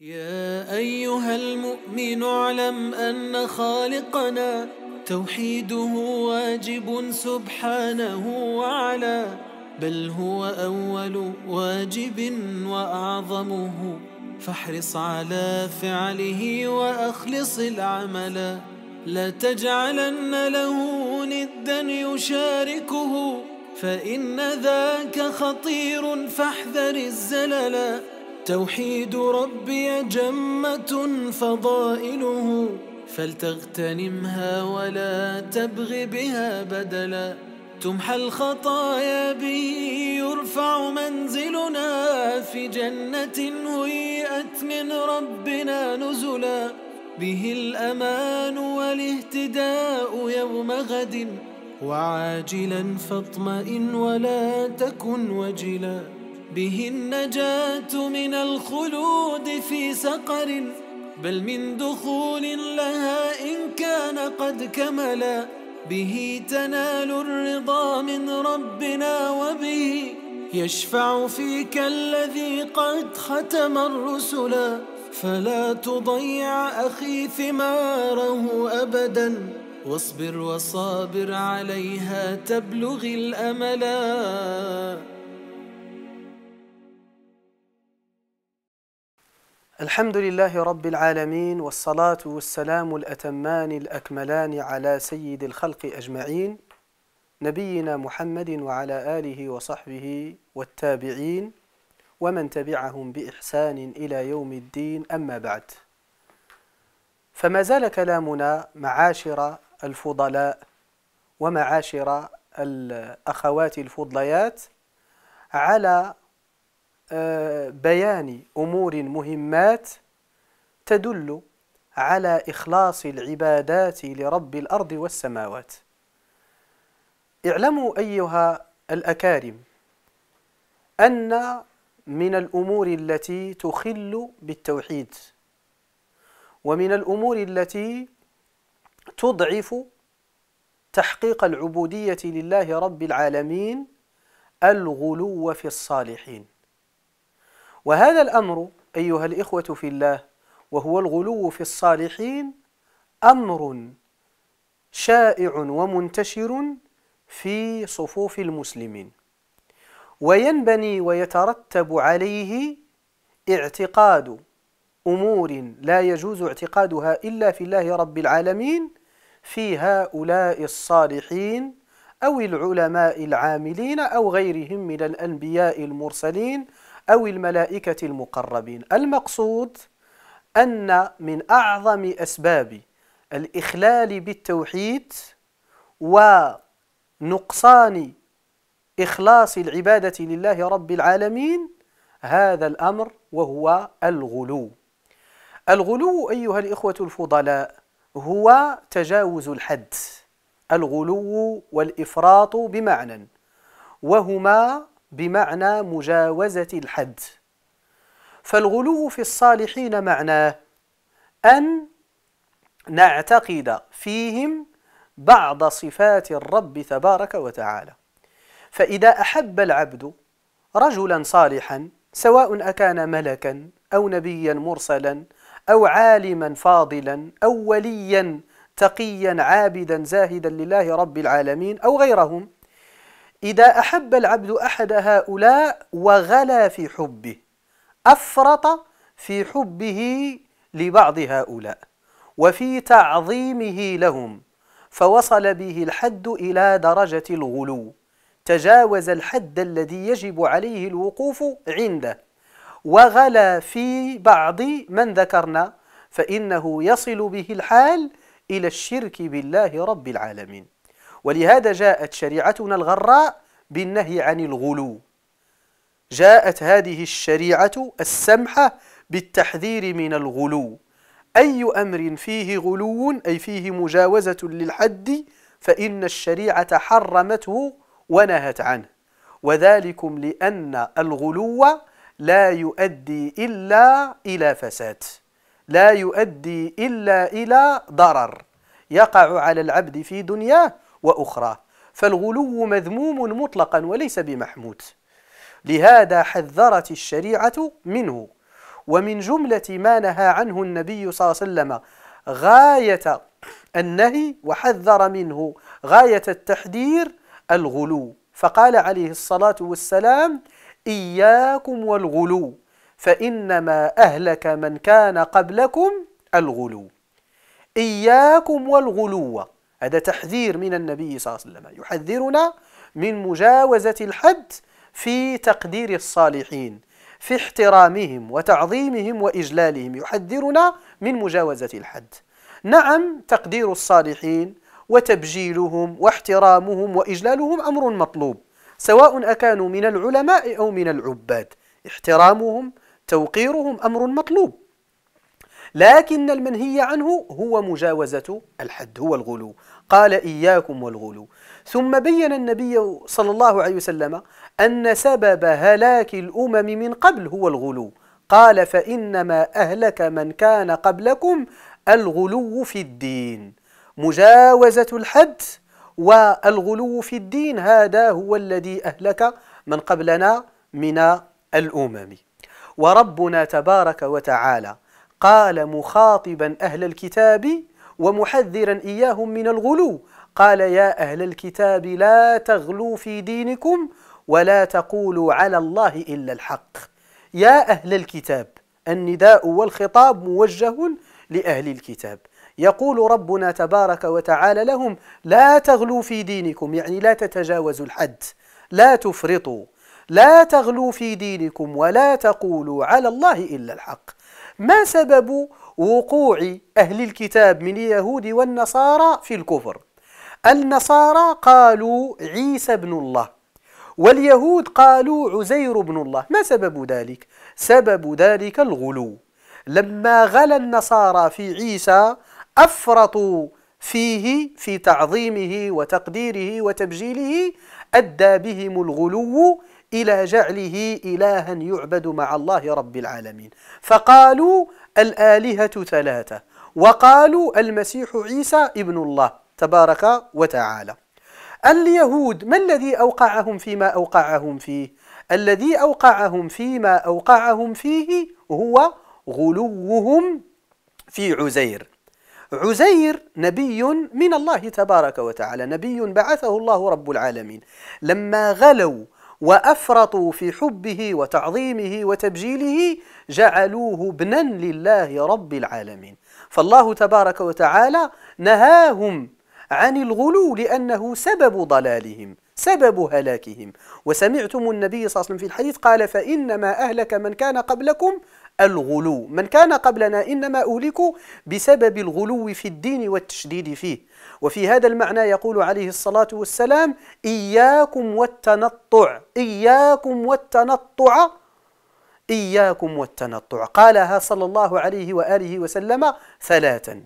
يا أيها المؤمن اعلم أن خالقنا توحيده واجب سبحانه وعلا بل هو أول واجب وأعظمه فاحرص على فعله وأخلص العمل لا تجعلن له ندا يشاركه فإن ذاك خطير فاحذر الزللا توحيد ربي جمة فضائله فلتغتنمها ولا تبغ بها بدلا تمحى الخطايا به يرفع منزلنا في جنة هيئت من ربنا نزلا به الأمان والاهتداء يوم غد وعاجلا فاطمئن ولا تكن وجلا به النجاة من الخلود في سقر بل من دخول لها إن كان قد كملا به تنال الرضا من ربنا وبه يشفع فيك الذي قد ختم الرسلا فلا تضيع أخي ثماره أبدا واصبر وصابر عليها تبلغ الأملا الحمد لله رب العالمين والصلاة والسلام الأتمان الأكملان على سيد الخلق أجمعين نبينا محمد وعلى آله وصحبه والتابعين ومن تبعهم بإحسان إلى يوم الدين أما بعد فما زال كلامنا معاشر الفضلاء ومعاشر الأخوات الفضليات على آه، بيان أمور مهمات تدل على إخلاص العبادات لرب الأرض والسماوات اعلموا أيها الأكارم أن من الأمور التي تخل بالتوحيد ومن الأمور التي تضعف تحقيق العبودية لله رب العالمين الغلو في الصالحين وهذا الأمر أيها الإخوة في الله وهو الغلو في الصالحين أمر شائع ومنتشر في صفوف المسلمين وينبني ويترتب عليه اعتقاد أمور لا يجوز اعتقادها إلا في الله رب العالمين في هؤلاء الصالحين أو العلماء العاملين أو غيرهم من الأنبياء المرسلين أو الملائكة المقربين المقصود أن من أعظم أسباب الإخلال بالتوحيد ونقصان إخلاص العبادة لله رب العالمين هذا الأمر وهو الغلو الغلو أيها الإخوة الفضلاء هو تجاوز الحد الغلو والإفراط بمعنى وهما بمعنى مجاوزة الحد فالغلو في الصالحين معناه أن نعتقد فيهم بعض صفات الرب تبارك وتعالى فإذا أحب العبد رجلا صالحا سواء أكان ملكا أو نبيا مرسلا أو عالما فاضلا أو وليا تقيا عابدا زاهدا لله رب العالمين أو غيرهم إذا أحب العبد أحد هؤلاء وغلا في حبه أفرط في حبه لبعض هؤلاء وفي تعظيمه لهم فوصل به الحد إلى درجة الغلو تجاوز الحد الذي يجب عليه الوقوف عنده وغلا في بعض من ذكرنا فإنه يصل به الحال إلى الشرك بالله رب العالمين ولهذا جاءت شريعتنا الغراء بالنهي عن الغلو جاءت هذه الشريعة السمحة بالتحذير من الغلو أي أمر فيه غلو أي فيه مجاوزة للحد فإن الشريعة حرمته ونهت عنه وذلكم لأن الغلو لا يؤدي إلا إلى فساد لا يؤدي إلا إلى ضرر يقع على العبد في دنياه وأخرى فالغلو مذموم مطلقا وليس بمحمود لهذا حذرت الشريعة منه ومن جملة ما نهى عنه النبي صلى الله عليه وسلم غاية النهي وحذر منه غاية التحذير الغلو فقال عليه الصلاة والسلام إياكم والغلو فإنما أهلك من كان قبلكم الغلو إياكم والغلو هذا تحذير من النبي صلى الله عليه وسلم يحذرنا من مجاوزة الحد في تقدير الصالحين في احترامهم وتعظيمهم وإجلالهم يحذرنا من مجاوزة الحد نعم تقدير الصالحين وتبجيلهم واحترامهم وإجلالهم أمر مطلوب سواء أكانوا من العلماء أو من العباد احترامهم توقيرهم أمر مطلوب لكن المنهي عنه هو مجاوزة الحد هو الغلو قال إياكم والغلو ثم بين النبي صلى الله عليه وسلم أن سبب هلاك الأمم من قبل هو الغلو قال فإنما أهلك من كان قبلكم الغلو في الدين مجاوزة الحد والغلو في الدين هذا هو الذي أهلك من قبلنا من الأمم وربنا تبارك وتعالى قال مخاطبا أهل الكتاب ومحذرا إياهم من الغلو قال يا أهل الكتاب لا تغلوا في دينكم ولا تقولوا على الله إلا الحق يا أهل الكتاب النداء والخطاب موجه لأهل الكتاب يقول ربنا تبارك وتعالى لهم لا تغلوا في دينكم يعني لا تتجاوزوا الحد لا تفرطوا لا تغلوا في دينكم ولا تقولوا على الله إلا الحق ما سبب وقوع أهل الكتاب من اليهود والنصارى في الكفر النصارى قالوا عيسى بن الله واليهود قالوا عزير بن الله ما سبب ذلك سبب ذلك الغلو لما غلا النصارى في عيسى أفرطوا فيه في تعظيمه وتقديره وتبجيله أدى بهم الغلو إلى جعله إلها يعبد مع الله رب العالمين فقالوا الآلهة ثلاثة وقالوا المسيح عيسى ابن الله تبارك وتعالى اليهود ما الذي أوقعهم فيما أوقعهم فيه الذي أوقعهم فيما أوقعهم فيه هو غلوهم في عزير عزير نبي من الله تبارك وتعالى نبي بعثه الله رب العالمين لما غلوا وافرطوا في حبه وتعظيمه وتبجيله جعلوه ابنا لله رب العالمين فالله تبارك وتعالى نهاهم عن الغلو لانه سبب ضلالهم سبب هلاكهم وسمعتم النبي صلى الله عليه وسلم في الحديث قال فانما اهلك من كان قبلكم الغلو من كان قبلنا انما اهلكوا بسبب الغلو في الدين والتشديد فيه وفي هذا المعنى يقول عليه الصلاة والسلام إياكم والتنطع إياكم والتنطع إياكم والتنطع قالها صلى الله عليه وآله وسلم ثلاثا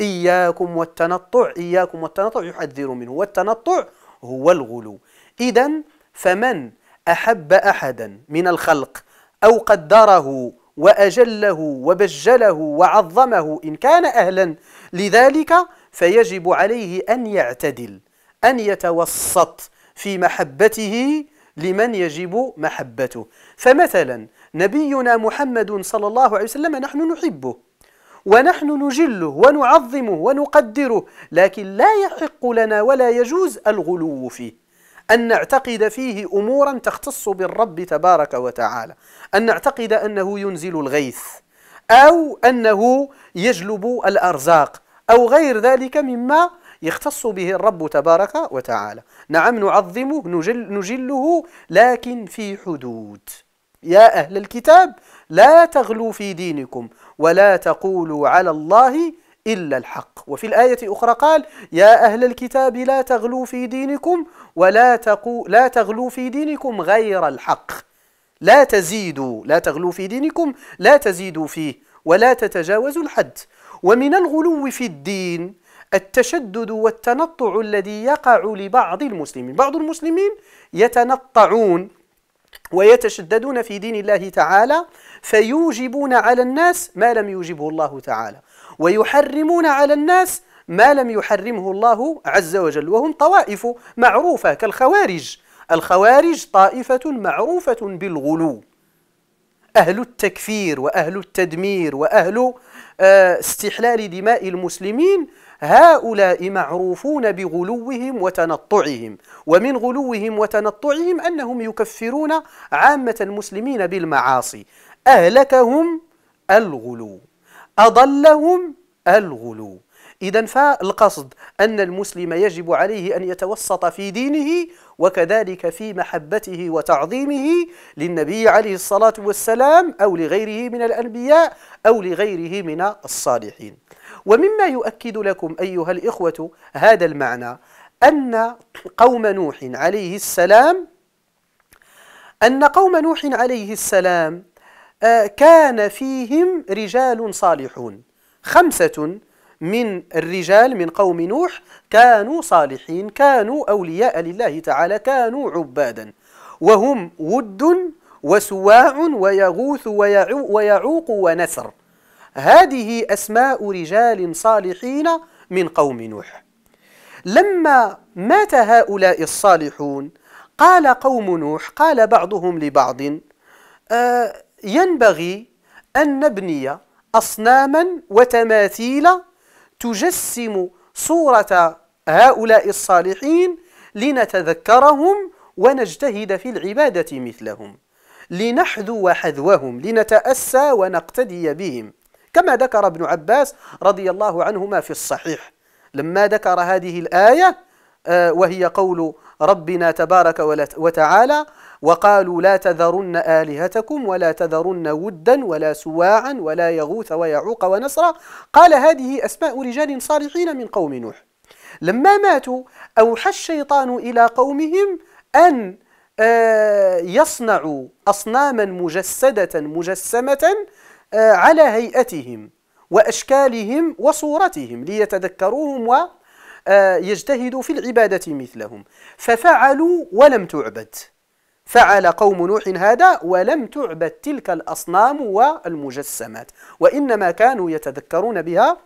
إياكم والتنطع إياكم والتنطع يحذر منه والتنطع هو الغلو إذا فمن أحب أحدا من الخلق أو قدره وأجله وبجله وعظمه إن كان أهلا لذلك فيجب عليه أن يعتدل أن يتوسط في محبته لمن يجب محبته فمثلا نبينا محمد صلى الله عليه وسلم نحن نحبه ونحن نجله ونعظمه ونقدره لكن لا يحق لنا ولا يجوز الغلو فيه أن نعتقد فيه أمورا تختص بالرب تبارك وتعالى أن نعتقد أنه ينزل الغيث أو أنه يجلب الأرزاق أو غير ذلك مما يختص به الرب تبارك وتعالى نعم نعظمه نجل نجله لكن في حدود يا أهل الكتاب لا تغلوا في دينكم ولا تقولوا على الله إلا الحق وفي الآية أخرى قال يا أهل الكتاب لا تغلوا في دينكم ولا تقو لا تغلوا في دينكم غير الحق لا تزيدوا لا تغلوا في دينكم لا تزيدوا فيه ولا تتجاوزوا الحد ومن الغلو في الدين التشدد والتنطع الذي يقع لبعض المسلمين بعض المسلمين يتنطعون ويتشددون في دين الله تعالى فيوجبون على الناس ما لم يوجبه الله تعالى ويحرمون على الناس ما لم يحرمه الله عز وجل وهم طوائف معروفة كالخوارج الخوارج طائفة معروفة بالغلو أهل التكفير وأهل التدمير وأهل آه، استحلال دماء المسلمين هؤلاء معروفون بغلوهم وتنطعهم ومن غلوهم وتنطعهم أنهم يكفرون عامة المسلمين بالمعاصي أهلكهم الغلو أضلهم الغلو إذا فالقصد أن المسلم يجب عليه أن يتوسط في دينه وكذلك في محبته وتعظيمه للنبي عليه الصلاة والسلام أو لغيره من الأنبياء أو لغيره من الصالحين ومما يؤكد لكم أيها الإخوة هذا المعنى أن قوم نوح عليه السلام أن قوم نوح عليه السلام آه، كان فيهم رجال صالحون خمسة من الرجال من قوم نوح كانوا صالحين كانوا أولياء لله تعالى كانوا عبادا وهم ود وسواع ويغوث ويعوق ونسر هذه أسماء رجال صالحين من قوم نوح لما مات هؤلاء الصالحون قال قوم نوح قال بعضهم لبعض آه ينبغي أن نبني أصناما وتماثيل تجسم صورة هؤلاء الصالحين لنتذكرهم ونجتهد في العبادة مثلهم لنحذو حذوهم لنتأسى ونقتدي بهم كما ذكر ابن عباس رضي الله عنهما في الصحيح لما ذكر هذه الآية آه، وهي قول ربنا تبارك وتعالى وقالوا لا تذرن آلهتكم ولا تذرن ودا ولا سواعا ولا يغوث ويعوق ونصرا قال هذه أسماء رجال صالحين من قوم نوح لما ماتوا أوحى الشيطان إلى قومهم أن آه، يصنعوا أصناما مجسدة مجسمة آه، على هيئتهم وأشكالهم وصورتهم ليتذكروهم و آه، يجتهد في العبادة مثلهم ففعلوا ولم تعبد فعل قوم نوح هذا ولم تعبد تلك الأصنام والمجسمات وإنما كانوا يتذكرون بها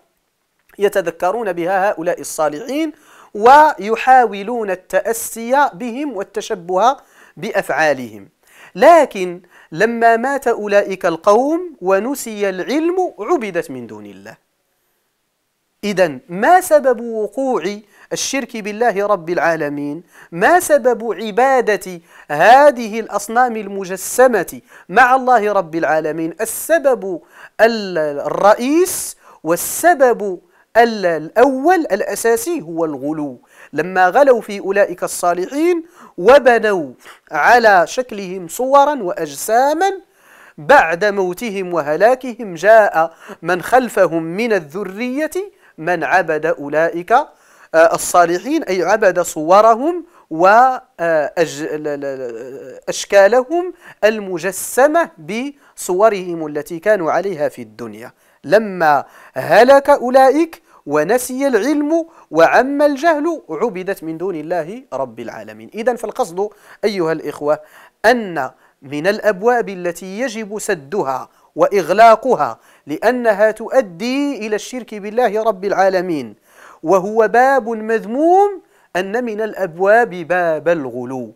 يتذكرون بها هؤلاء الصالحين ويحاولون التأسي بهم والتشبه بأفعالهم لكن لما مات أولئك القوم ونسي العلم عبدت من دون الله إذا ما سبب وقوع الشرك بالله رب العالمين ما سبب عبادة هذه الأصنام المجسمة مع الله رب العالمين السبب الرئيس والسبب الأول الأساسي هو الغلو لما غلوا في أولئك الصالحين وبنوا على شكلهم صورا وأجساما بعد موتهم وهلاكهم جاء من خلفهم من الذرية من عبد أولئك آه، الصالحين أي عبد صورهم وأشكالهم آه، المجسمة بصورهم التي كانوا عليها في الدنيا لما هلك أولئك ونسي العلم وعم الجهل عبدت من دون الله رب العالمين إذا فالقصد أيها الإخوة أن من الأبواب التي يجب سدها وإغلاقها لأنها تؤدي إلى الشرك بالله رب العالمين وهو باب مذموم أن من الأبواب باب الغلو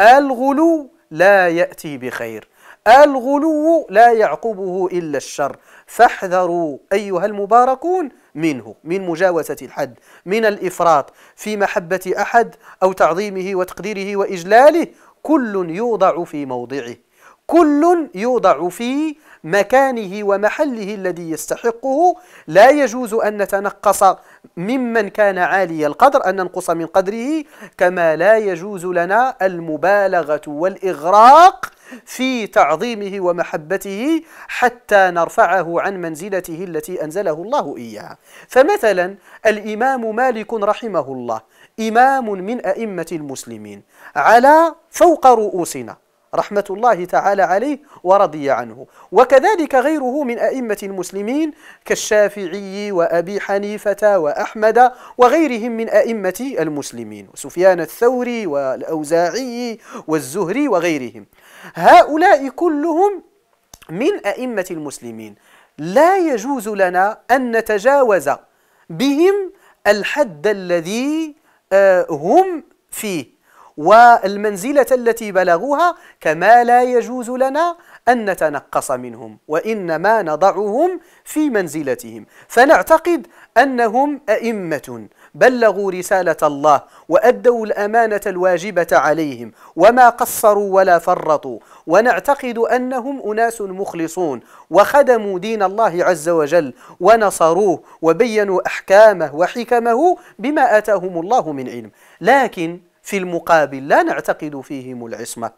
الغلو لا يأتي بخير الغلو لا يعقبه إلا الشر فاحذروا أيها المباركون منه من مجاوزة الحد من الإفراط في محبة أحد أو تعظيمه وتقديره وإجلاله كل يوضع في موضعه كل يوضع في مكانه ومحله الذي يستحقه لا يجوز أن نتنقص ممن كان عالي القدر أن ننقص من قدره كما لا يجوز لنا المبالغة والإغراق في تعظيمه ومحبته حتى نرفعه عن منزلته التي أنزله الله إياها فمثلا الإمام مالك رحمه الله إمام من أئمة المسلمين على فوق رؤوسنا رحمة الله تعالى عليه ورضي عنه وكذلك غيره من أئمة المسلمين كالشافعي وأبي حنيفة وأحمد وغيرهم من أئمة المسلمين سفيان الثوري والأوزاعي والزهري وغيرهم هؤلاء كلهم من أئمة المسلمين لا يجوز لنا أن نتجاوز بهم الحد الذي آه، هم فيه والمنزلة التي بلغوها كما لا يجوز لنا أن نتنقص منهم وإنما نضعهم في منزلتهم فنعتقد أنهم أئمة بلغوا رسالة الله وأدوا الأمانة الواجبة عليهم وما قصروا ولا فرطوا ونعتقد أنهم أناس مخلصون وخدموا دين الله عز وجل ونصروه وبينوا أحكامه وحكمه بما آتاهم الله من علم لكن في المقابل لا نعتقد فيهم العصمة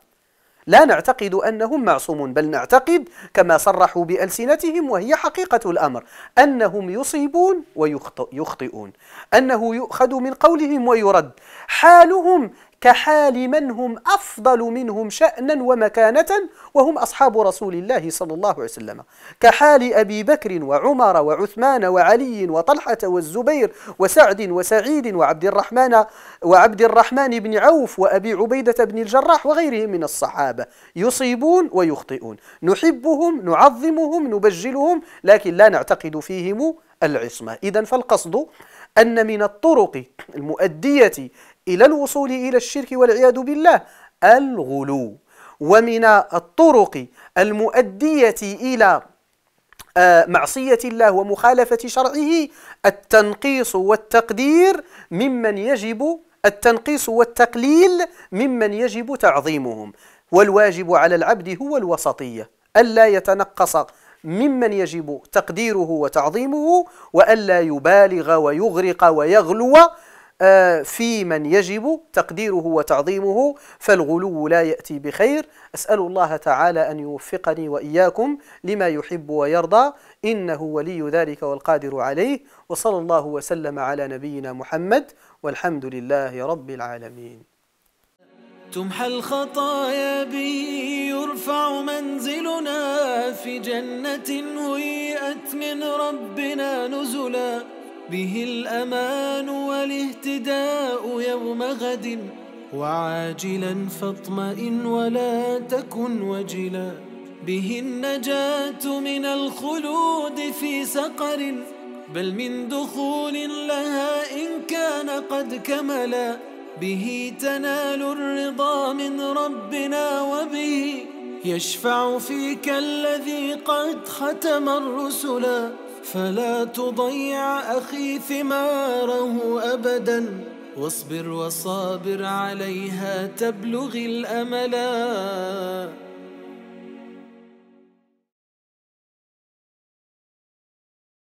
لا نعتقد أنهم معصومون بل نعتقد كما صرحوا بألسنتهم وهي حقيقة الأمر أنهم يصيبون ويخطئون أنه يؤخذ من قولهم ويرد حالهم كحال من هم أفضل منهم شأنا ومكانة وهم أصحاب رسول الله صلى الله عليه وسلم كحال أبي بكر وعمر وعثمان وعلي وطلحة والزبير وسعد وسعيد وعبد الرحمن وعبد الرحمن بن عوف وأبي عبيدة بن الجراح وغيرهم من الصحابة يصيبون ويخطئون نحبهم نعظمهم نبجلهم لكن لا نعتقد فيهم العصمة إذا فالقصد أن من الطرق المؤدية إلى الوصول إلى الشرك والعياذ بالله الغلو ومن الطرق المؤدية إلى آه، معصية الله ومخالفة شرعه التنقيص والتقدير ممن يجب التنقيص والتقليل ممن يجب تعظيمهم والواجب على العبد هو الوسطية ألا يتنقص ممن يجب تقديره وتعظيمه وألا يبالغ ويغرق ويغلو آه، في من يجب تقديره وتعظيمه فالغلو لا يأتي بخير أسأل الله تعالى أن يوفقني وإياكم لما يحب ويرضى إنه ولي ذلك والقادر عليه وصلى الله وسلم على نبينا محمد والحمد لله رب العالمين تمحى الخطايا بي يرفع منزلنا في جنة هيئت من ربنا نزلا به الأمان والاهتداء يوم غد وعاجلا فاطمئن ولا تكن وجلا به النجاة من الخلود في سقر بل من دخول لها إن كان قد كملا به تنال الرضا من ربنا وبه يشفع فيك الذي قد ختم الرسل فلا تضيع أخي ثماره أبدا واصبر وصابر عليها تبلغ الأملا